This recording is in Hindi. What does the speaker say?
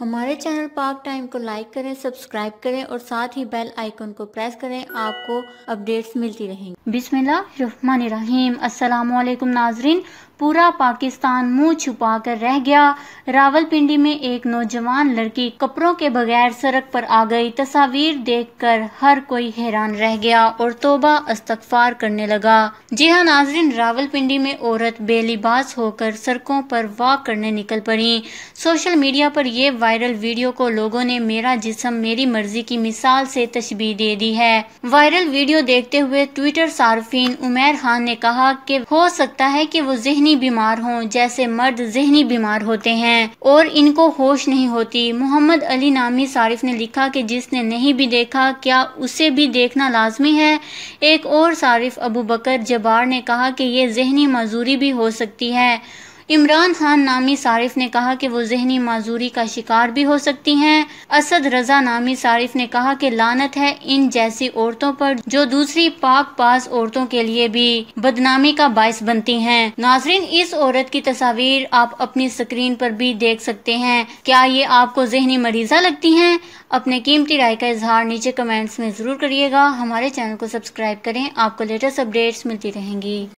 हमारे चैनल पार्क टाइम को लाइक करें सब्सक्राइब करें और साथ ही बेल आइकन को प्रेस करें आपको अपडेट्स मिलती रहेंगी बिस्मिल्लाह रहीम अस्सलाम वालेकुम नाजरीन पूरा पाकिस्तान मुंह छुपा कर रह गया रावलपिंडी में एक नौजवान लड़की कपड़ों के बगैर सड़क पर आ गई तस्वीर देखकर हर कोई हैरान रह गया और तोबा अस्तफार करने लगा जी हाँ नाजरीन रावलपिंडी में औरत बेलिबास होकर सड़कों पर वॉक करने निकल पड़ी सोशल मीडिया पर यह वायरल वीडियो को लोगों ने मेरा जिसम मेरी मर्जी की मिसाल से तशबी दे दी है वायरल वीडियो देखते हुए ट्विटर सार्फिन उमेर खान ने कहा की हो सकता है की वो जहनी जहनी बीमार हों जैसे मर्द जहनी बीमार होते हैं और इनको होश नहीं होती मोहम्मद अली नामी सारिफ ने लिखा कि जिसने नहीं भी देखा क्या उसे भी देखना लाजमी है एक और सारिफ अबू बकर जबार ने कहा कि ये जहनी मजूरी भी हो सकती है इमरान खान नामी सारिफ ने कहा कि वो जहनी माजूरी का शिकार भी हो सकती हैं असद रजा नामी सारिफ ने कहा कि लानत है इन जैसी औरतों पर जो दूसरी पाक पास औरतों के लिए भी बदनामी का बायस बनती हैं नाजरीन इस औरत की तस्वीर आप अपनी स्क्रीन पर भी देख सकते हैं क्या ये आपको जहनी मरीजा लगती है अपने कीमती राय का इजहार नीचे कमेंट्स में ज़रूर करिएगा हमारे चैनल को सब्सक्राइब करें आपको लेटेस्ट अपडेट्स मिलती रहेंगी